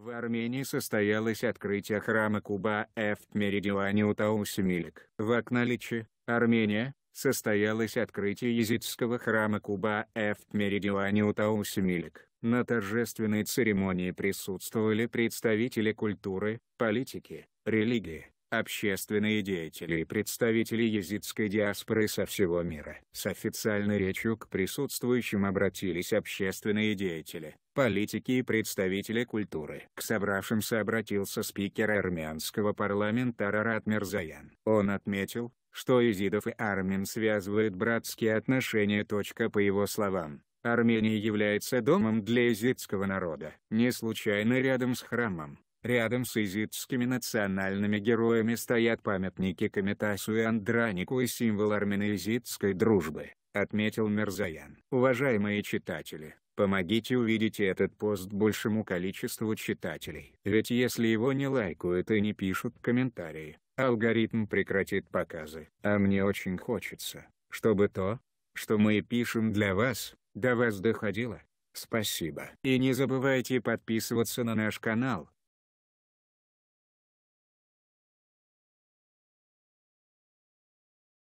В Армении состоялось открытие храма Куба F в Утаусимилик. В Акналичи, Армения, состоялось открытие языческого храма Куба F в Утаусимилик. На торжественной церемонии присутствовали представители культуры, политики, религии, общественные деятели и представители езидской диаспоры со всего мира. С официальной речью к присутствующим обратились общественные деятели, политики и представители культуры. К собравшимся обратился спикер армянского парламента Арарат Мирзаян. Он отметил, что езидов и армян связывают братские отношения. По его словам, Армения является домом для езидского народа. Не случайно рядом с храмом, Рядом с изитскими национальными героями стоят памятники Комитасу и Андранику и символ армяно-изитской дружбы, отметил Мерзаян. Уважаемые читатели, помогите увидеть этот пост большему количеству читателей. Ведь если его не лайкают и не пишут комментарии, алгоритм прекратит показы. А мне очень хочется, чтобы то, что мы пишем для вас, до вас доходило. Спасибо. И не забывайте подписываться на наш канал